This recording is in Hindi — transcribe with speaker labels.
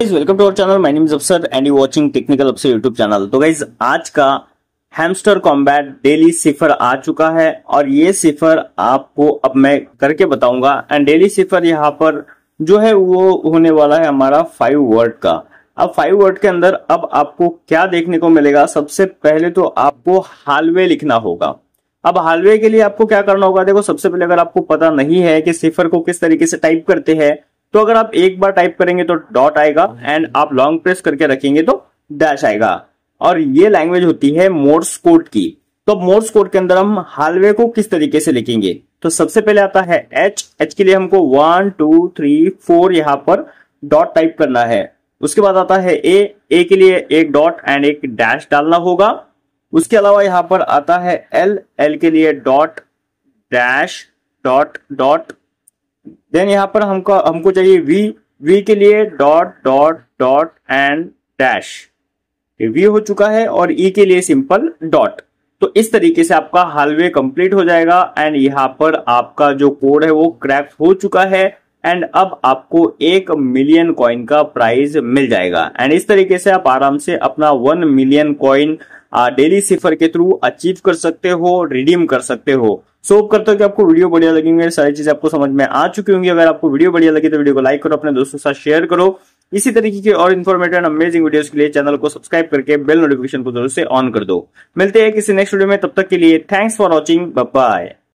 Speaker 1: guys welcome to our channel my name is Afsar and you watching technical Afsar YouTube channel तो गाइज आज का हैमस्टर कॉम्बैट डेली सिफर आ चुका है और ये सिफर आपको अब मैं करके बताऊंगा एंड डेली सिफर यहाँ पर जो है वो होने वाला है हमारा फाइव वर्ड का अब फाइव वर्ड के अंदर अब आपको क्या देखने को मिलेगा सबसे पहले तो आपको हालवे लिखना होगा अब हालवे के लिए आपको क्या करना होगा देखो सबसे पहले अगर आपको पता नहीं है कि सिफर को किस तरीके से टाइप करते हैं तो अगर आप एक बार टाइप करेंगे तो डॉट आएगा एंड आप लॉन्ग प्रेस करके रखेंगे तो डैश आएगा और ये लैंग्वेज होती है मोर्स कोड की तो मोर्स कोड के अंदर हम हालवे को किस तरीके से लिखेंगे तो सबसे पहले आता है एच एच के लिए हमको वन टू थ्री फोर यहाँ पर डॉट टाइप करना है उसके बाद आता है ए ए के लिए एक डॉट एंड एक डैश डालना होगा उसके अलावा यहाँ पर आता है एल एल के लिए dot dash dot dot then यहाँ पर हमको हमको चाहिए वी वी के लिए dot dot dot and dash V हो चुका है और ई e के लिए सिंपल डॉट तो इस तरीके से आपका हालवे कंप्लीट हो जाएगा एंड यहाँ पर आपका जो कोड है वो क्रैक हो चुका है एंड अब आपको एक मिलियन कॉइन का प्राइज मिल जाएगा एंड इस तरीके से आप आराम से अपना one million coin daily cipher के थ्रू अचीव कर सकते हो रिडीम कर सकते हो सो so, करते हो कि आपको वीडियो बढ़िया लगेंगे सारी चीजें आपको समझ में आ चुकी होंगी अगर आपको वीडियो बढ़िया लगे तो वीडियो को लाइक करो अपने दोस्तों के साथ शेयर करो इसी तरीके के और इन्फॉर्मेटिव एंड अमेजिंग वीडियोस के लिए चैनल को सब्सक्राइब करके बेल नोटिफिकेशन को जरूर से ऑन कर दो मिलते हैं किसी नेक्स्ट वीडियो में तब तक के लिए थैंक्स फॉर वॉचिंग बाय